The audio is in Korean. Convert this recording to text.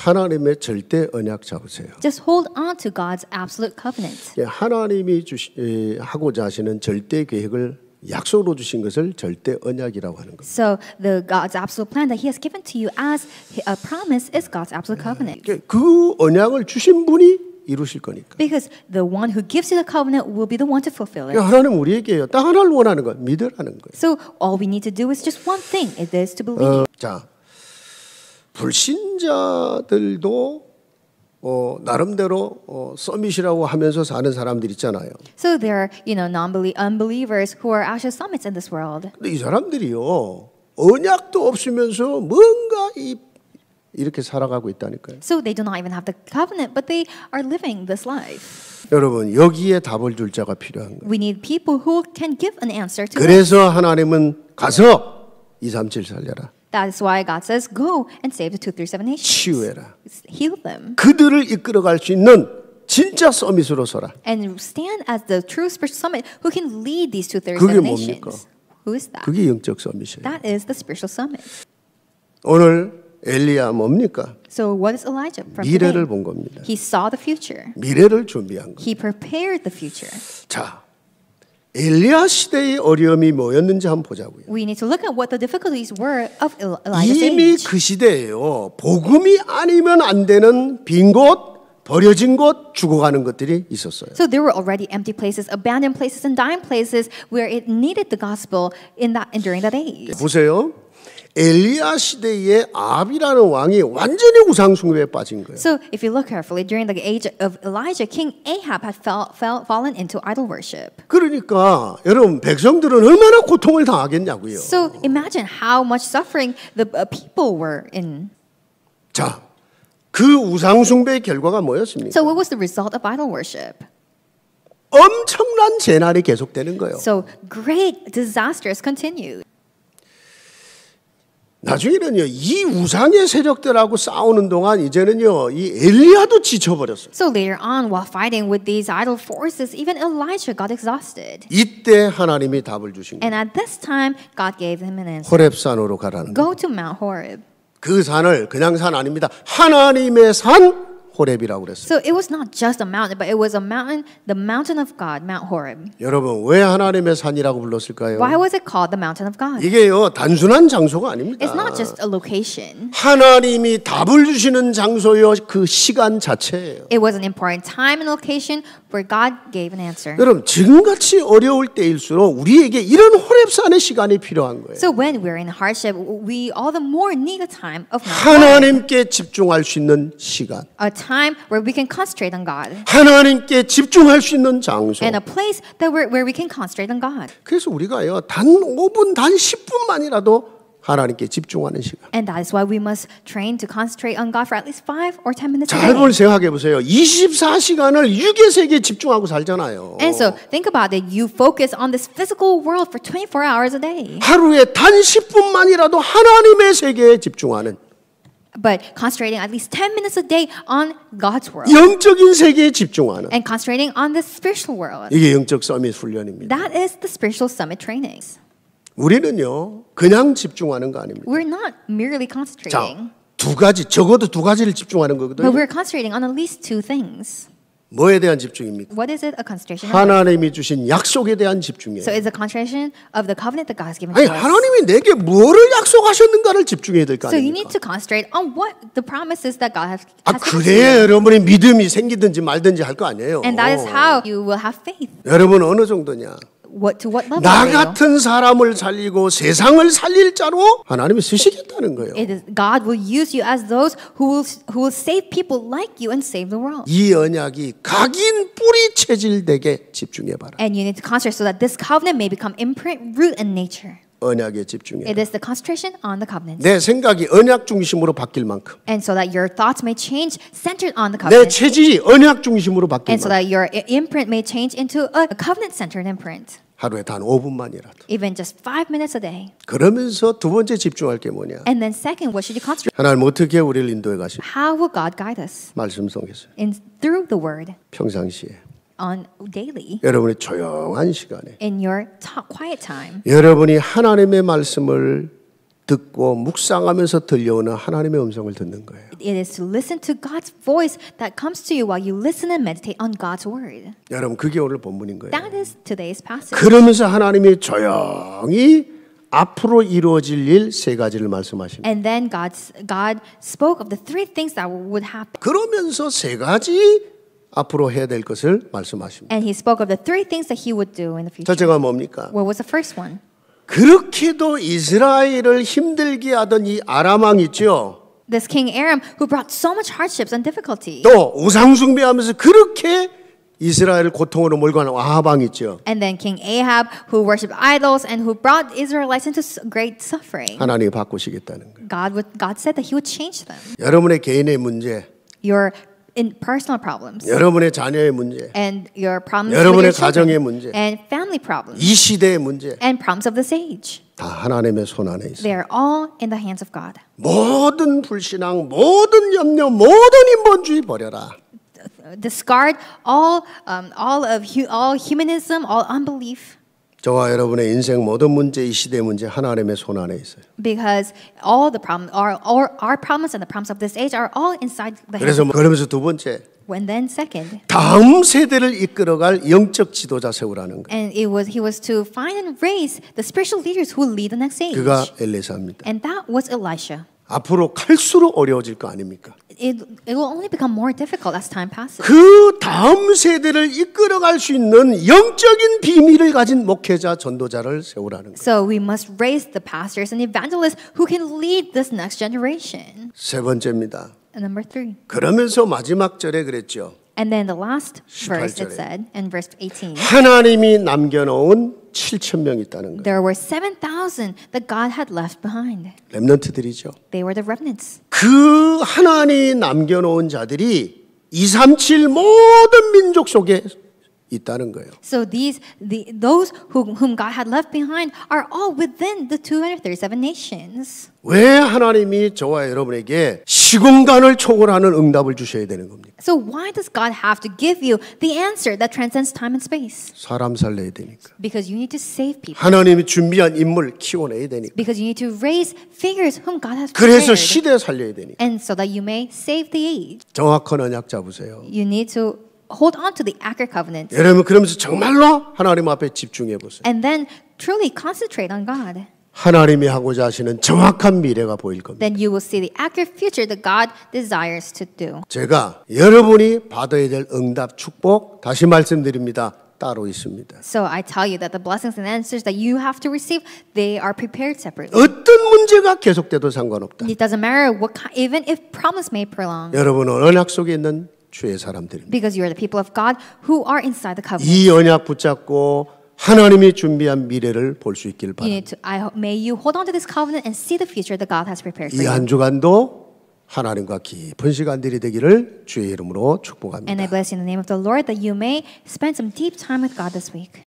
하나님의 절대 언약 잡으세요. Just hold on to God's absolute covenant. 예, 하나님이 주시, 예, 하고자 하시는 절대 계획을 약속으로 주신 것을 절대 언약이라고 하는 겁니다. So the God's absolute plan that He has given to you as a promise is God's absolute covenant. 예, 그 언약을 주신 분이 이루실 거니까. Because the one who gives you the covenant will be the one to fulfill it. 하나님 우리에게요. 딱 하나를 원하는 거 믿으라는 거예요. So all we need to do is just one thing. It is to believe. 어, 자. 불신자들도 어, 나름대로 어, 서밋이라고 하면서 사는 사람들 있잖아요. So there are, you know, non-believers who are actually summits in this world. 근데 이 사람들이요 언약도 없으면서 뭔가 이 이렇게 살아가고 있다니까요. So they do not even have the covenant, but they are living this life. 여러분 여기에 답을 줄 자가 필요한 거예요. We need people who can give an answer to. 그래서 하나님은 가서 237 살려라. That is why God says, "Go and save the two, three, seven nations." 치유해라. Heal them. 그들을 이끌어갈 수 있는 진짜 서밋으로 서라. And stand as the true spiritual summit who can lead these two, three, seven nations. 그게 뭡니까? Who is that? 그게 영적 서밋이에요. That is the spiritual summit. 오늘 엘리야 뭡니까? So what is Elijah from 미래를 today? 본 겁니다. He saw the future. 미래를 준비한 겁니다. He prepared the future. 자, 엘리야 시대의 어려움이 뭐였는지 한번 보자고요. We need to look at what the difficulties were of Elijah's age. 이미 그 시대에요. 복음이 아니면 안 되는 빈 곳, 버려진 곳, 죽어가는 것들이 있었어요. So there were already empty places, abandoned places, and dying places where it needed the gospel in that during that age. 보세요. 엘리야 시대의 아비라는 왕이 완전히 우상숭배에 빠진 거예요. So if you look carefully during the age of Elijah, King Ahab had fell, fell, fallen into idol worship. 그러니까 여러분 백성들은 얼마나 고통을 당하겠냐고요. So imagine how much suffering the people were in. 자, 그 우상 숭배의 결과가 뭐였습니까? So what was the result of idol worship? 엄청난 재난이 계속되는 거예요. So great disasters continued. 나중에는요 이 우상의 세력들하고 싸우는 동안 이제는요 이 엘리야도 지쳐버렸어요. So later on, while fighting with these idol forces, even Elijah got exhausted. 이때 하나님이 답을 주신 거예요. And at this time, God gave him an answer. 호렙산으로 가라는. Go to Mount Horeb. 그 산을 그냥 산 아닙니다. 하나님의 산 호렙이라고 그랬어요. So it was not just a mountain, but it was a mountain, the mountain of God, Mount Horeb. 여러분 왜 하나님의 산이라고 불렀을까요? Why was it called the mountain of God? 이게요 단순한 장소가 아닙니다. It's not just a location. 하나님이 답을 주시는 장소요 그 시간 자체예요. It was an important time and location where God gave an answer. 여러분 지금같이 어려울 때일수록 우리에게 이런 호렙산의 시간이 필요한 거예요. So when we're in hardship, we all the more need a time of. 하나님께 집중할 수 있는 시간. A time time where we can concentrate on God. 하나님께 집중할 수 있는 장소. And a place that where, where we can concentrate on God. 그래서 우리가요 단 5분, 단 10분만이라도 하나님께 집중하는 시간. And that is why we must train to concentrate on God for at least 5 or 10 minutes. 자, 여러분 생각해 보세요. 24시간을 육의 세계에 집중하고 살잖아요. And so think about it. You focus on this physical world for 24 hours a day. 하루에 단 10분만이라도 하나님의 세계에 집중하는 but concentrating at least 10 minutes a day on God's world. 영적인 세계에 집중하는. And concentrating on the spiritual world. 이게 영적 서밋 훈련입니다. That is the spiritual summit trainings. 우리는요 그냥 집중하는 거 아닙니다. We're not merely concentrating. 자, 두 가지 적어도 두 가지를 집중하는 거거든요. But we're concentrating on at least two things. 뭐에 대한 집중입니까? What is it? A concentration 하나님이 주신 약속에 대한 집중이에요. So it's a concentration of the covenant that God's given. 아니 to us. 하나님이 내게 뭐를 약속하셨는가를 집중해야 될 거 아닙니까? So you need to concentrate on what the promises that God has. 아 그래야 여러분의 믿음이 생기든지 말든지 할 거 아니에요. And that is how you will have faith. 여러분 어느 정도냐? what, to what level 나 같은 사람을 살리고 세상을 살릴 자로 하나님이 쓰시겠다는 거예요. It is God will use you as those who will who will save people like you and save the world. 이 언약이 각인 뿌리 집중해 봐라. And you need to concentrate so that this covenant may become imprint root in nature. 언약에 집중해. It is the concentration on the covenant. 내 생각이 언약 중심으로 바뀔 만큼. And so that your thoughts may change centered on the covenant. 내 체질이 언약 중심으로 바뀔 And 만큼. And so that your imprint may change into a covenant centered imprint. 하루에 단 5분만이라도. Even just 5 minutes a day. 그러면서 두 번째 집중할 게 뭐냐? And then second, what should you concentrate? 하나님 어떻게 우리를 인도해 가시? How will God guide us? 말씀 속에서. In through the word. 평상시에. on daily. 여러분의 조용한 시간에. In your quiet time. 여러분이 하나님의 말씀을 듣고 묵상하면서 들려오는 하나님의 음성을 듣는 거예요. It is to listen to God's voice that comes to you while you listen and meditate on God's word. 여러분 그게 오늘 본문인 거예요. That is today's passage. 그러면서 하나님이 조용히 앞으로 이루어질 일 세 가지를 말씀하십니다. And then God God spoke of the three things that would happen. 그러면서 세 가지 앞으로 해야 될 것을 말씀하십니다. And he spoke of the three things that he would do in the future. 첫째가 뭡니까? What was the first one? 그렇게도 이스라엘을 힘들게 하던 이 아람왕 있죠. This king Aram who brought so much hardships and difficulty. 또 우상 숭배하면서 그렇게 이스라엘을 고통으로 몰고 가는 아합왕 있죠. And then King Ahab who worshipped idols and who brought Israelites into great suffering. 하나님이 바꾸시겠다는 거예요. God would God said that he would change them. 여러분의 개인의 문제. Your in personal problems. 여러분의 자녀의 문제. And your problems 여러분의 with your 가정의 문제. And family problems. 이 시대의 문제. And problems of this age. 다 하나님의 손 안에 있어. They are all in the hands of God. 모든 불신앙, 모든 염려, 모든 인본주의 버려라. Discard all, um, all of all humanism, all unbelief. 저와 여러분의 인생 모든 문제 이 시대 문제 하나님의 손 안에 있어요. Because all the problem, our, our, our problems and the problems of this age are all inside the. 그래서 그러면서 두 번째. When then second. 다음 세대를 이끌어갈 영적 지도자 세우라는 거. And it was he was to find and raise the spiritual leaders who will lead the next age. 그가 엘리사입니다. And that was Elisha. 앞으로 갈수록 어려워질 거 아닙니까? It, it will only become more difficult as time passes. 그 다음 세대를 이끌어갈 수 있는 영적인 비밀을 가진 목회자 전도자를 세우라는 거예요. So we must raise the pastors and evangelists who can lead this next generation. 세 번째입니다. And number three. 그러면서 마지막 절에 그랬죠. And then the last verse it said in verse 18. 하나님이 남겨놓은 7천 명 있다는 거예요. There were 7,000 that God had left behind. 렘넌트들이죠. They were the remnants. 그 하나님이 남겨놓은 자들이 237 모든 민족 속에 있다는 거예요. So these the, those who, whom God had left behind are all within the 237 nations. 왜 하나님이 저와 여러분에게 시공간을 초월하는 응답을 주셔야 되는 겁니까? So why does God have to give you the answer that transcends time and space? 사람 살려야 되니까. Because you need to save people. 하나님이 준비한 인물 키워내야 되니까. Because you need to raise figures whom God has prepared. 그래서 시대 살려야 되니까. And so that you may save the age. 정확한 언약 잡으세요. You need to hold on to the Acker covenant. 여러분 그러면서 정말로 하나님 앞에 집중해 보세요. And then truly concentrate on God. 하나님이 하고자 하시는 정확한 미래가 보일 겁니다. Then you will see the accurate future that God desires to do. 제가 여러분이 받아야 될 응답 축복 다시 말씀드립니다. 따로 있습니다. So I tell you that the blessings and answers that you have to receive, they are prepared separately. 어떤 문제가 계속돼도 상관없다. It doesn't matter what kind, even if promise may prolong. 여러분은 언약 속에 있는 주의 사람들입니다. Because you are the people of God who are inside the covenant. 이 언약 붙잡고 하나님이 준비한 미래를 볼 수 있길 바랍니다. You need to, I, may you hold on to this covenant and see the future that God has prepared for you. 이한 주간도 하나님과 깊은 시간들이 되기를 주의 이름으로 축복합니다. And I bless you in the name of the Lord that you may spend some deep time with God this week.